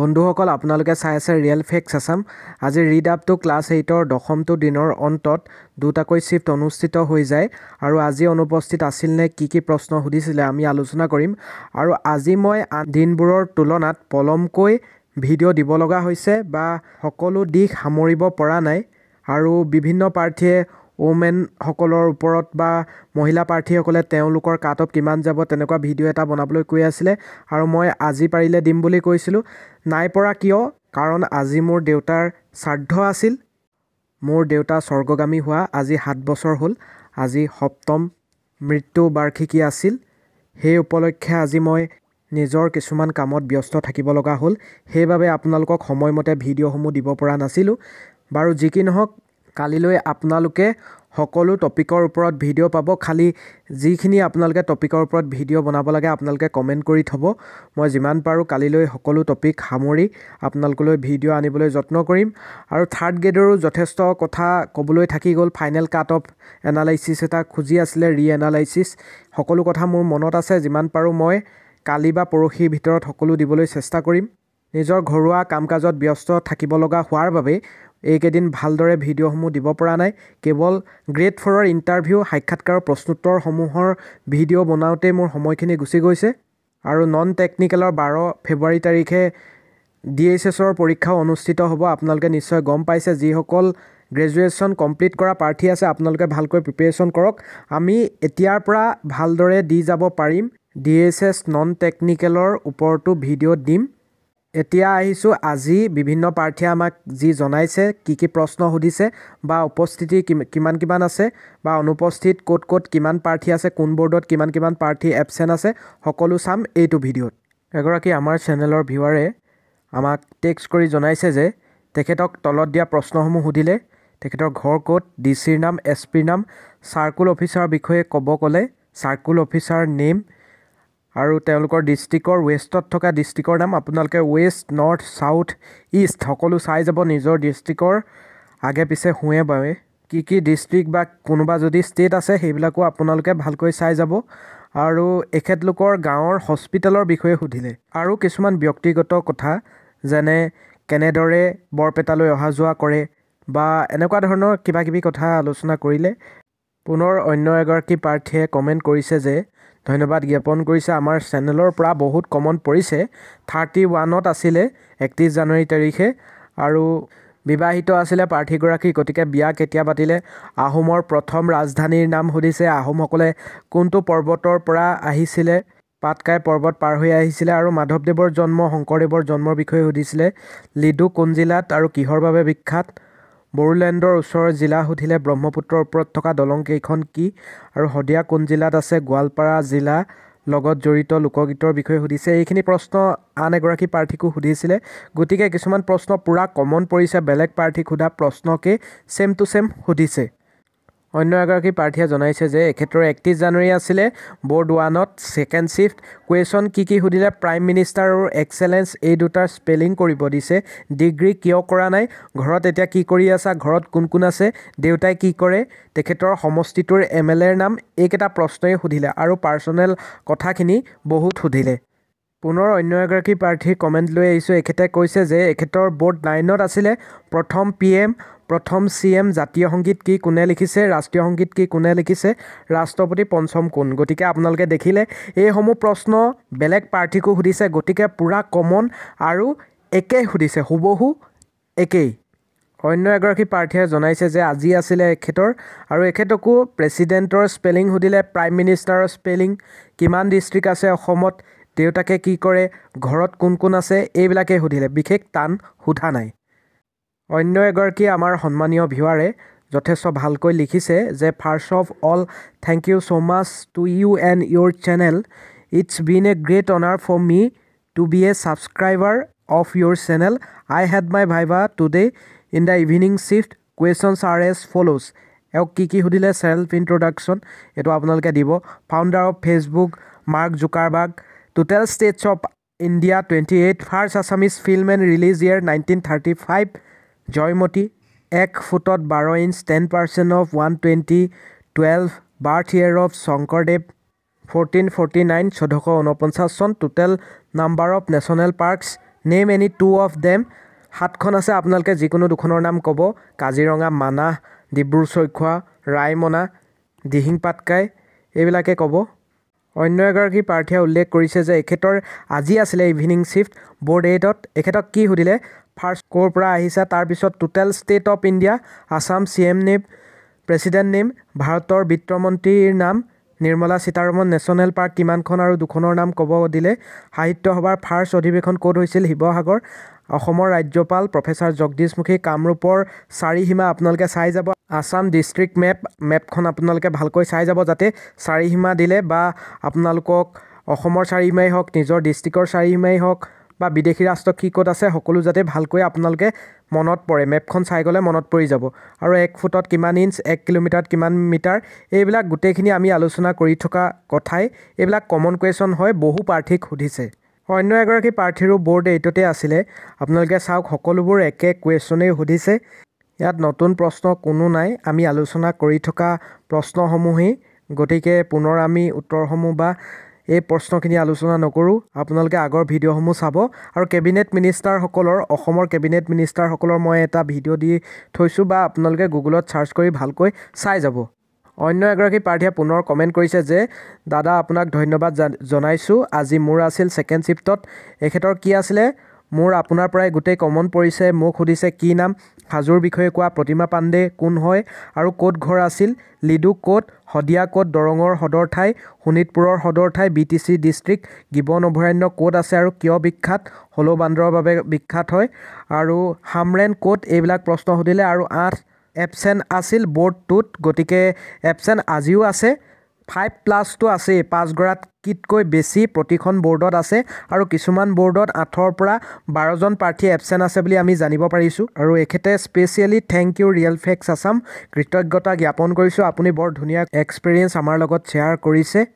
বন্ধুসকল আপোনালোকে চাই আছে ৰিয়েল ফেক্স আছাম আজি ৰিড আপটো ক্লাছ এইটৰ দশমটো দিনৰ অন্তত দুটাকৈ শ্বিফ্ট অনুষ্ঠিত হৈ যায় আৰু আজি অনুপস্থিত আছিল নে কি কি প্ৰশ্ন সুধিছিলে আমি আলোচনা কৰিম আৰু আজি মই আন দিনবোৰৰ তুলনাত পলমকৈ ভিডিঅ' দিব লগা হৈছে বা সকলো দিশ সামৰিব পৰা নাই আৰু বিভিন্ন প্ৰাৰ্থীয়ে ওমেনসকলৰ ওপৰত বা মহিলা প্ৰাৰ্থীসকলে তেওঁলোকৰ কাটঅপ কিমান যাব তেনেকুৱা ভিডিঅ' এটা বনাবলৈ কৈ আছিলে আৰু মই আজি পাৰিলে দিম বুলি কৈছিলোঁ নাই পৰা কিয় কাৰণ আজি মোৰ দেউতাৰ শ্ৰাদ্ধ আছিল মোৰ দেউতা স্বৰ্গগামী হোৱা আজি সাত বছৰ হ'ল আজি সপ্তম মৃত্যু বাৰ্ষিকী আছিল সেই উপলক্ষে আজি মই নিজৰ কিছুমান কামত ব্যস্ত থাকিব লগা হ'ল সেইবাবে আপোনালোকক সময়মতে ভিডিঅ'সমূহ দিব পৰা নাছিলোঁ বাৰু যি কি নহওক কালিলৈ আপোনালোকে সকলো টপিকৰ ওপৰত ভিডিঅ' পাব খালি যিখিনি আপোনালোকে টপিকৰ ওপৰত ভিডিঅ' বনাব লাগে আপোনালোকে কমেণ্ট কৰি থ'ব মই যিমান পাৰোঁ কালিলৈ সকলো টপিক সামৰি আপোনালোকলৈ ভিডিঅ' আনিবলৈ যত্ন কৰিম আৰু থাৰ্ড গ্ৰেডৰো যথেষ্ট কথা ক'বলৈ থাকি গ'ল ফাইনেল কাট অফ এনালাইচিছ এটা খুজি আছিলে ৰি এনালাইচিছ সকলো কথা মোৰ মনত আছে যিমান পাৰোঁ মই কালি বা পৰহিৰ ভিতৰত সকলো দিবলৈ চেষ্টা কৰিম নিজৰ ঘৰুৱা কাম কাজত ব্যস্ত থাকিব লগা হোৱাৰ বাবে এইকেইদিন ভালদৰে ভিডিঅ'সমূহ দিব পৰা নাই কেৱল গ্ৰেড ফ'ৰৰ ইণ্টাৰভিউ সাক্ষাৎকাৰৰ প্ৰশ্নোত্তৰসমূহৰ ভিডিঅ' বনাওঁতেই মোৰ সময়খিনি গুচি গৈছে আৰু নন টেকনিকেলৰ বাৰ ফেব্ৰুৱাৰী তাৰিখে ডি এইচ এছৰ পৰীক্ষাও অনুষ্ঠিত হ'ব আপোনালোকে নিশ্চয় গম পাইছে যিসকল গ্ৰেজুৱেশ্যন কমপ্লিট কৰা প্ৰাৰ্থী আছে আপোনালোকে ভালকৈ প্ৰিপেৰেশ্যন কৰক আমি এতিয়াৰ পৰা ভালদৰে দি যাব পাৰিম ডি এইচ এছ নন টেকনিকেলৰ ওপৰতো ভিডিঅ' দিম এতিয়া আহিছোঁ আজি বিভিন্ন প্ৰাৰ্থীয়ে আমাক যি জনাইছে কি কি প্ৰশ্ন সুধিছে বা উপস্থিতি কিমান কিমান আছে বা অনুপস্থিত ক'ত ক'ত কিমান প্ৰাৰ্থী আছে কোন ব'ৰ্ডত কিমান কিমান প্ৰাৰ্থী এবচেণ্ট আছে সকলো চাম এইটো ভিডিঅ'ত এগৰাকী আমাৰ চেনেলৰ ভিউৱাৰে আমাক টেক্স কৰি জনাইছে যে তেখেতক তলত দিয়া প্ৰশ্নসমূহ সুধিলে তেখেতৰ ঘৰ ক'ত ডি চিৰ নাম এছ পিৰ নাম চাৰ্কুল অফিচাৰৰ বিষয়ে ক'ব ক'লে চাৰ্কুল অফিচাৰ নেম আৰু তেওঁলোকৰ ডিষ্ট্ৰিক্টৰ ৱেষ্টত থকা ডিষ্ট্ৰিক্টৰ নাম আপোনালোকে ৱেষ্ট নৰ্থ ছাউথ ইষ্ট সকলো চাই যাব নিজৰ ডিষ্ট্ৰিক্টৰ আগে পিছে হোঁহে বাবে কি কি ডিষ্ট্ৰিক্ট বা কোনোবা যদি ষ্টেট আছে সেইবিলাকো আপোনালোকে ভালকৈ চাই যাব আৰু এখেতলোকৰ গাঁৱৰ হস্পিটেলৰ বিষয়ে সুধিলে আৰু কিছুমান ব্যক্তিগত কথা যেনে কেনেদৰে বৰপেটালৈ অহা যোৱা কৰে বা এনেকুৱা ধৰণৰ কিবা কিবি কথা আলোচনা কৰিলে পুনৰ অন্য এগৰাকী প্ৰাৰ্থীয়ে কমেণ্ট কৰিছে যে ধন্যবাদ জ্ঞাপন কৰিছে আমাৰ চেনেলৰ পৰা বহুত কমন পৰিছে থাৰ্টি ওৱানত আছিলে একত্ৰিছ জানুৱাৰী তাৰিখে আৰু বিবাহিত আছিলে প্ৰাৰ্থীগৰাকী গতিকে বিয়া কেতিয়া পাতিলে আহোমৰ প্ৰথম ৰাজধানীৰ নাম সুধিছে আহোমসকলে কোনটো পৰ্বতৰ পৰা আহিছিলে পাটকাই পৰ্বত পাৰ হৈ আহিছিলে আৰু মাধৱদেৱৰ জন্ম শংকৰদেৱৰ জন্মৰ বিষয়ে সুধিছিলে লিডু কোন জিলাত আৰু কিহৰ বাবে বিখ্যাত বড়োলেণ্ডৰ ওচৰৰ জিলা সুধিলে ব্ৰহ্মপুত্ৰৰ ওপৰত থকা দলংকেইখন কি আৰু শদিয়া কোন জিলাত আছে গোৱালপাৰা জিলা লগত জড়িত লোকগীতৰ বিষয়ে সুধিছে এইখিনি প্ৰশ্ন আন এগৰাকী প্ৰাৰ্থীকো সুধিছিলে গতিকে কিছুমান প্ৰশ্ন পূৰা কমন পৰিছে বেলেগ প্ৰাৰ্থীক সোধা প্ৰশ্নকেই ছেম টু ছেম সুধিছে অন্য এগৰাকী প্ৰাৰ্থীয়ে জনাইছে যে এখেতৰ একত্ৰিছ জানুৱাৰী আছিলে বৰ্ড ওৱানত ছেকেণ্ড শ্বিফ্ট কুৱেশ্যন কি কি সুধিলে প্ৰাইম মিনিষ্টাৰ আৰু এক্সেলেঞ্চ এই দুটাৰ স্পেলিং কৰিব দিছে ডিগ্ৰী কিয় কৰা নাই ঘৰত এতিয়া কি কৰি আছা ঘৰত কোন কোন আছে দেউতাই কি কৰে তেখেতৰ সমষ্টিটোৰ এম এল এৰ নাম এইকেইটা প্ৰশ্নই সুধিলে আৰু পাৰ্চনেল কথাখিনি বহুত সুধিলে পুনৰ অন্য এগৰাকী প্ৰাৰ্থীৰ কমেণ্ট লৈ আহিছোঁ এখেতে কৈছে যে এখেতৰ বৰ্ড নাইনত আছিলে প্ৰথম পি এম প্ৰথম চি এম জাতীয় সংগীত কি কোনে লিখিছে ৰাষ্ট্ৰীয় সংগীত কি কোনে লিখিছে ৰাষ্ট্ৰপতি পঞ্চম কোন গতিকে আপোনালোকে দেখিলে এইসমূহ প্ৰশ্ন বেলেগ প্ৰাৰ্থীকো সুধিছে গতিকে পূৰা কমন আৰু একেই সুধিছে হুবহু একেই অন্য এগৰাকী প্ৰাৰ্থীয়ে জনাইছে যে আজি আছিলে এখেতৰ আৰু এখেতকো প্ৰেচিডেণ্টৰ স্পেলিং সুধিলে প্ৰাইম মিনিষ্টাৰৰ স্পেলিং কিমান ডিষ্ট্ৰিক্ট আছে অসমত দেউতাকে কি কৰে ঘৰত কোন কোন আছে এইবিলাকেই সুধিলে বিশেষ টান সোধা নাই অন্য এগৰাকী আমাৰ সন্মানীয় ভিউৱাৰে যথেষ্ট ভালকৈ লিখিছে যে first of all thank you so' much to you and your channel it's been a great honour for me to be a subscriber of your channel I had my viva today in the evening shift questions are as follows এওঁক কি কি সুধিলে self introduction এইটো আপোনালোকে দিব founder of Facebook Mark Zuckerberg total states of India twenty eight first Assamese film and release year nineteen thirty five Joymoti এক ফুটত বাৰ inch ten percent of one twenty twelve birth year of Sankardev fourteen forty nine চৈধ্যশ ঊনপঞ্চাছ চন total number of national parks name any two of them সাতখন আছে আপোনালোকে যিকোনো দুখনৰ নাম ক'ব কাজিৰঙা মানাহ ডিব্ৰু চৈখোৱা ৰায়মনা দিহিং পাটকাই এইবিলাকে ক'ব অন্য এগৰাকী প্ৰাৰ্থীয়ে উল্লেখ কৰিছে যে এখেতৰ আজি আছিলে ইভিনিং শ্বিফ্ট বৰ্ড এইটত এখেতক কি সুধিলে ফাৰ্ষ্ট ক'ৰ পৰা আহিছা তাৰপিছত total state of India Assam C M name president name ভাৰতৰ বিত্তমন্ত্ৰীৰ নাম নিৰ্মলা সীতাৰমন নেশ্যনেল পাৰ্ক কিমানখন আৰু দুখনৰ নাম ক'ব দিলে সাহিত্য সভাৰ ফাৰ্ষ্ট অধিৱেশন ক'ত হৈছিল শিৱসাগৰ অসমৰ ৰাজ্যপাল প্ৰফেচাৰ জগদীশ মুখী কামৰূপৰ চাৰিসীমা আপোনালোকে চাই যাব আসাম ডিষ্ট্ৰিক্ট মেপ মেপখন আপোনালোকে ভালকৈ চাই যাব যাতে চাৰিসীমা দিলে বা আপোনালোকক অসমৰ চাৰিসীমাই হওক নিজৰ ডিষ্ট্ৰিক্টৰ চাৰিসীমাই হওক বা বিদেশী ৰাষ্ট্ৰ কি ক'ত আছে সকলো যাতে ভালকৈ আপোনালোকে মনত পৰে মেপখন চাই গ'লে মনত পৰি যাব আৰু এক ফুটত কিমান ইঞ্চ এক কিলোমিটাৰত কিমান মিটাৰ এইবিলাক গোটেইখিনি আমি আলোচনা কৰি থকা কথাই এইবিলাক কমন কুৱেশ্যন হয় বহু প্ৰাৰ্থীক সুধিছে অন্য এগৰাকী প্ৰাৰ্থীৰো বোৰ্ড এইটোতে আছিলে আপোনালোকে চাওক সকলোবোৰ একে কুৱেশ্যনেই সুধিছে ইয়াত নতুন প্ৰশ্ন কোনো নাই আমি আলোচনা কৰি থকা প্ৰশ্নসমূহেই গতিকে পুনৰ আমি উত্তৰসমূহ বা এই প্ৰশ্নখিনি আলোচনা নকৰোঁ আপোনালোকে আগৰ ভিডিঅ'সমূহ চাব আৰু কেবিনেট মিনিষ্টাৰসকলৰ অসমৰ কেবিনেট মিনিষ্টাৰসকলৰ মই এটা ভিডিঅ' দি থৈছোঁ বা আপোনালোকে গুগলত ছাৰ্চ কৰি ভালকৈ চাই যাব অন্য এগৰাকী প্ৰাৰ্থীয়ে পুনৰ কমেণ্ট কৰিছে যে দাদা আপোনাক ধন্যবাদ জনাইছোঁ আজি মোৰ আছিল ছেকেণ্ড শ্বিফ্টত এখেতৰ কি আছিলে মোৰ আপোনাৰ পৰাই গোটেই কমন পৰিছে মোক সুধিছে কি নাম হাজোৰ বিষয়ে কোৱা প্ৰতিমা পাণ্ডে কোন হয় আৰু ক'ত ঘৰ আছিল লিডু ক'ত শদিয়া ক'ত দৰঙৰ সদৰ ঠাই শোণিতপুৰৰ সদৰ ঠাই B T C district gibbon অভয়াৰণ্য ক'ত আছে আৰু কিয় বিখ্যাত হ'লৌ বান্দৰৰ বাবে বিখ্যাত হয় আৰু হামৰেন ক'ত এইবিলাক প্ৰশ্ন সুধিলে আৰু আঠ এবচেণ্ট আছিল ব'ৰ্ড টুত গতিকে এবচেণ্ট আজিও আছে ফাইভ প্লাছটো আছেই পাঁচগৰাক কিতকৈ বেছি প্ৰতিখন বৰ্ডত আছে আৰু কিছুমান বৰ্ডত আঠৰ পৰা বাৰজন প্ৰাৰ্থী এবচেণ্ট আছে বুলি আমি জানিব পাৰিছোঁ আৰু এখেতে specially thank you Real Facts Assam কৃতজ্ঞতা জ্ঞাপন কৰিছোঁ আপুনি বৰ ধুনীয়া এক্সপেৰিয়েঞ্চ আমাৰ লগত শ্বেয়াৰ কৰিছে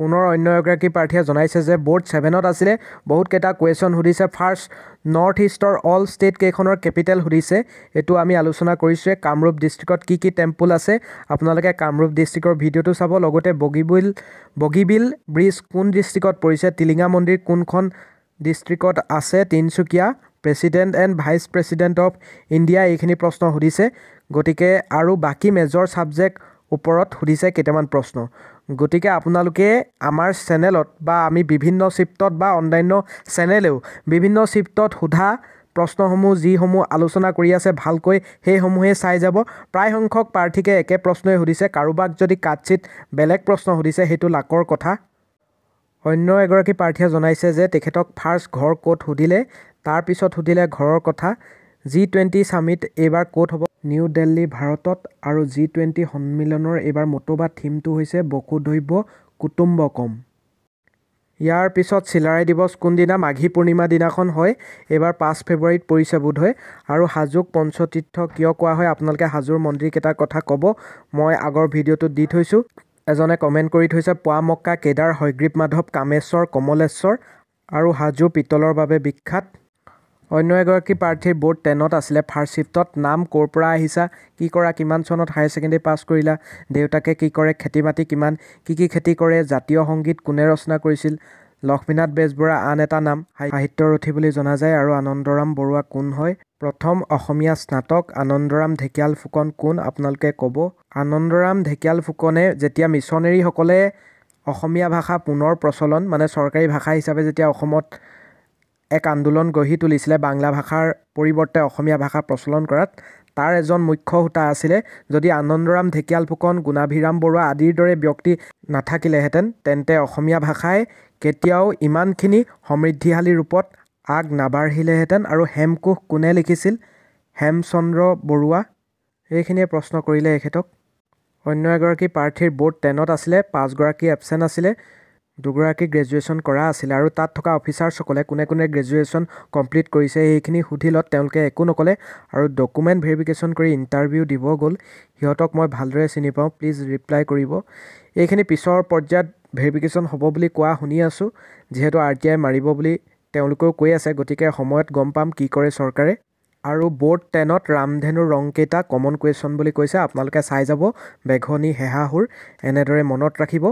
পুনৰ অন্য এগৰাকী প্ৰাৰ্থীয়ে জনাইছে যে বৰ্ড ছেভেনত আছিলে বহুতকেইটা কুৱেশ্যন সুধিছে ফাৰ্ষ্ট নৰ্থ ইষ্টৰ অল ষ্টেট কেইখনৰ কেপিটেল সুধিছে এইটো আমি আলোচনা কৰিছোঁ কামৰূপ ডিষ্ট্ৰিক্টত কি কি টেম্পল আছে আপোনালোকে কামৰূপ ডিষ্ট্ৰিক্টৰ ভিডিঅ'টো চাব লগতে বগীবিল বগীবিল ব্ৰিজ কোন ডিষ্ট্ৰিক্টত পৰিছে টিলিঙা মন্দিৰ কোনখন ডিষ্ট্ৰিক্টত আছে Tinsukia president and vice president of India এইখিনি প্ৰশ্ন সুধিছে গতিকে আৰু বাকী মেজৰ ছাবজেক্ট ওপৰত সুধিছে কেইটামান প্ৰশ্ন গতিকে আপোনালোকে আমাৰ চেনেলত বা আমি বিভিন্ন চিপ্তত বা অন্যান্য চেনেলেও বিভিন্ন চিপ্তত সোধা প্ৰশ্নসমূহ যিসমূহ আলোচনা কৰি আছে ভালকৈ সেইসমূহে চাই যাব প্ৰায়সংখ্যক প্ৰাৰ্থীকে একে প্ৰশ্নই সুধিছে কাৰোবাক যদি কাটচিট বেলেগ প্ৰশ্ন সুধিছে সেইটো লাকৰ কথা অন্য এগৰাকী প্ৰাৰ্থীয়ে জনাইছে যে তেখেতক ফাৰ্ষ্ট ঘৰ ক'ত সুধিলে তাৰপিছত সুধিলে ঘৰৰ কথা জি টুৱেণ্টি চামিট এইবাৰ ক'ত হ'ব নিউ দিল্লী ভাৰতত আৰু জি টুৱেণ্টি সন্মিলনৰ এইবাৰ মতোবা থিমটো হৈছে বসুধৈৱ কুটুম্বকম ইয়াৰ পিছত চিলাৰায় দিৱস কোনদিনা মাঘী পূৰ্ণিমা দিনাখন হয় এইবাৰ পাঁচ ফেব্ৰুৱাৰীত পৰিছে বোধহয় আৰু হাজোক পঞ্চতীৰ্থ কিয় কোৱা হয় আপোনালোকে হাজোৰ মন্দিৰকেইটাৰ কথা ক'ব মই আগৰ ভিডিঅ'টোত দি থৈছোঁ এজনে কমেণ্ট কৰি থৈছে পোৱা মক্কা কেদাৰ হয়গ্ৰীৱ মাধৱ কামেশ্বৰ কমলেশ্বৰ আৰু হাজো পিতলৰ বাবে বিখ্যাত অন্য এগৰাকী প্ৰাৰ্থীৰ ব'ৰ্ড টেনত আছিলে ফাৰ্ষ্ট শ্বিফ্টত নাম ক'ৰ পৰা আহিছা কি কৰা কিমান চনত হায়াৰ ছেকেণ্ডেৰী পাছ কৰিলা দেউতাকে কি কৰে খেতি মাটি কিমান কি কি খেতি কৰে জাতীয় সংগীত কোনে ৰচনা কৰিছিল লক্ষ্মীনাথ বেজবৰা আন এটা নাম সাহিত্যৰ অথি বুলি জনা যায় আৰু আনন্দৰাম বৰুৱা কোন হয় প্ৰথম অসমীয়া স্নাতক আনন্দৰাম ঢেকিয়াল ফুকন কোন আপোনালোকে ক'ব আনন্দৰাম ঢেকিয়াল ফুকনে যেতিয়া মিছনেৰীসকলে অসমীয়া ভাষা পুনৰ প্ৰচলন মানে চৰকাৰী ভাষা হিচাপে যেতিয়া অসমত এক আন্দোলন গঢ়ি তুলিছিলে বাংলা ভাষাৰ পৰিৱৰ্তে অসমীয়া ভাষা প্ৰচলন কৰাত তাৰ এজন মুখ্য সূতা আছিলে যদি আনন্দৰাম ঢেকিয়াল ফুকন গুণাভিৰাম বৰুৱা আদিৰ দৰে ব্যক্তি নাথাকিলেহেঁতেন তেন্তে অসমীয়া ভাষাই কেতিয়াও ইমানখিনি সমৃদ্ধিশালী ৰূপত আগ নাবাঢ়িলেহেঁতেন আৰু হেমকোষ কোনে লিখিছিল হেমচন্দ্ৰ বৰুৱা এইখিনিয়ে প্ৰশ্ন কৰিলে এখেতক অন্য এগৰাকী প্ৰাৰ্থীৰ বৰ্ড টেনত আছিলে পাঁচগৰাকী এবচেণ্ট আছিলে দুগৰাকী গ্ৰেজুৱেশ্যন কৰা আছিলে আৰু তাত থকা অফিচাৰসকলে কোনে কোনে গ্ৰেজুৱেশ্যন কমপ্লিট কৰিছে সেইখিনি সুধিলত তেওঁলোকে একো নক'লে আৰু ডকুমেণ্ট ভেৰিফিকেশ্যন কৰি ইণ্টাৰভিউ দিব গ'ল সিহঁতক মই ভালদৰে চিনি পাওঁ প্লিজ ৰিপ্লাই কৰিব এইখিনি পিছৰ পৰ্যায়ত ভেৰিফিকেশ্যন হ'ব বুলি কোৱা শুনি আছোঁ যিহেতু আৰ টি আই মাৰিব বুলি তেওঁলোকেও কৈ আছে গতিকে সময়ত গম পাম কি কৰে চৰকাৰে আৰু বৰ্ড টেনত ৰামধেনুৰ ৰংকেইটা কমন কুৱেশ্যন বুলি কৈছে আপোনালোকে চাই যাব বেঘনি হেহাহুৰ এনেদৰে মনত ৰাখিব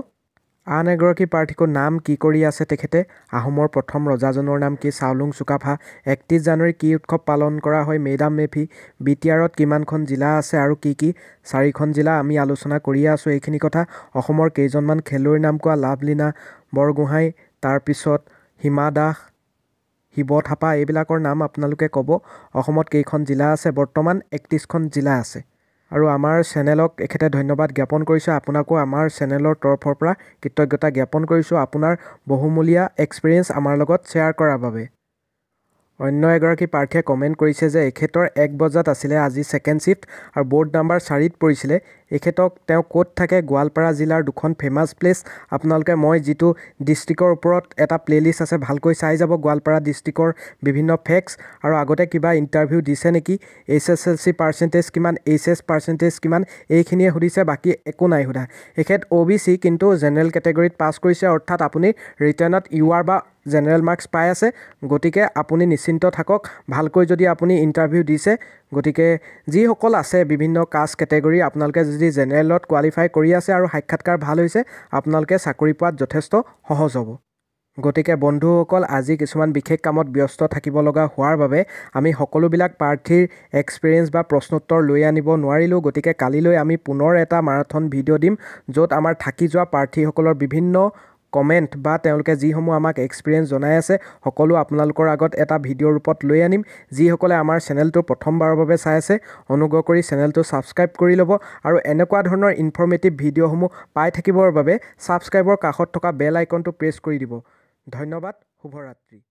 আন এগৰাকী প্ৰাৰ্থীকো নাম কি কৰি আছে তেখেতে আহোমৰ প্ৰথম ৰজাজনৰ নাম কি চাওলুং চুকাফা একত্ৰিছ জানুৱাৰী কি উৎসৱ পালন কৰা হয় মেডাম মেফি বি টি আৰত কিমানখন জিলা আছে আৰু কি কি চাৰিখন জিলা আমি আলোচনা কৰিয়ে আছোঁ এইখিনি কথা অসমৰ কেইজনমান খেলুৱৈৰ নাম কোৱা লাভলীনা বৰগোহাঁই তাৰপিছত হিমা দাস শিৱ থাপা এইবিলাকৰ নাম আপোনালোকে ক'ব অসমত কেইখন জিলা আছে বৰ্তমান একত্ৰিছখন জিলা আছে আৰু আমাৰ চেনেলক এখেতে ধন্যবাদ জ্ঞাপন কৰিছোঁ আপোনাকো আমাৰ চেনেলৰ তৰফৰ পৰা কৃতজ্ঞতা জ্ঞাপন কৰিছোঁ আপোনাৰ বহুমূলীয়া এক্সপেৰিয়েঞ্চ আমাৰ লগত শ্বেয়াৰ কৰাৰ বাবে অন্য এগৰাকী প্ৰাৰ্থীয়ে কমেণ্ট কৰিছে যে এখেতৰ এক বজাত আছিলে আজি ছেকেণ্ড শ্বিফ্ট আৰু বৰ্ড নাম্বাৰ চাৰিত পৰিছিলে এখেতক তেওঁ ক'ত থাকে গোৱালপাৰা জিলাৰ দুখন ফেমাছ প্লেচ আপোনালোকে মই যিটো ডিষ্ট্ৰিক্টৰ ওপৰত এটা প্লে'লিষ্ট আছে ভালকৈ চাই যাব গোৱালপাৰা ডিষ্ট্ৰিক্টৰ বিভিন্ন ফেক্স আৰু আগতে কিবা ইণ্টাৰভিউ দিছে নেকি H S L C percentage কিমান এইচ এছ পাৰ্চেণ্টেজ কিমান এইখিনিয়ে সুধিছে বাকী একো নাই সোধা এখেত অ' বি চি কিন্তু জেনেৰেল কেটেগৰীত পাছ কৰিছে অৰ্থাৎ আপুনি ৰিটাৰ্ণত ইউ আৰ বা জেনেৰেল মাৰ্কছ পাই আছে গতিকে আপুনি নিশ্চিন্ত থাকক ভালকৈ যদি আপুনি ইণ্টাৰভিউ দিছে গতিকে যিসকল আছে বিভিন্ন কাষ্ট কেটেগৰী আপোনালোকে যদি জেনেৰেলত কোৱালিফাই কৰি আছে আৰু সাক্ষাৎকাৰ ভাল হৈছে আপোনালোকে চাকৰি পোৱাত যথেষ্ট সহজ হ'ব গতিকে বন্ধুসকল আজি কিছুমান বিশেষ কামত ব্যস্ত থাকিব লগা হোৱাৰ বাবে আমি সকলোবিলাক প্ৰাৰ্থীৰ এক্সপিৰিয়েঞ্চ বা প্ৰশ্নোত্তৰ লৈ আনিব নোৱাৰিলোঁ গতিকে কালিলৈ আমি পুনৰ এটা মাৰাথন ভিডিঅ' দিম য'ত আমাৰ থাকি যোৱা প্ৰাৰ্থীসকলৰ বিভিন্ন কমেণ্ট বা তেওঁলোকে যিসমূহ আমাক এক্সপিৰিয়েঞ্চ জনাই আছে সকলো আপোনালোকৰ আগত এটা ভিডিঅ' ৰূপত লৈ আনিম যিসকলে আমাৰ চেনেলটো প্ৰথমবাৰৰ বাবে চাই আছে অনুগ্ৰহ কৰি চেনেলটো ছাবস্ক্ৰাইব কৰি ল'ব আৰু এনেকুৱা ধৰণৰ ইনফৰ্মেটিভ ভিডিঅ'সমূহ পাই থাকিবৰ বাবে ছাবস্ক্ৰাইবৰ কাষত থকা বেল আইকনটো প্ৰেছ কৰি দিব ধন্যবাদ শুভৰাত্ৰি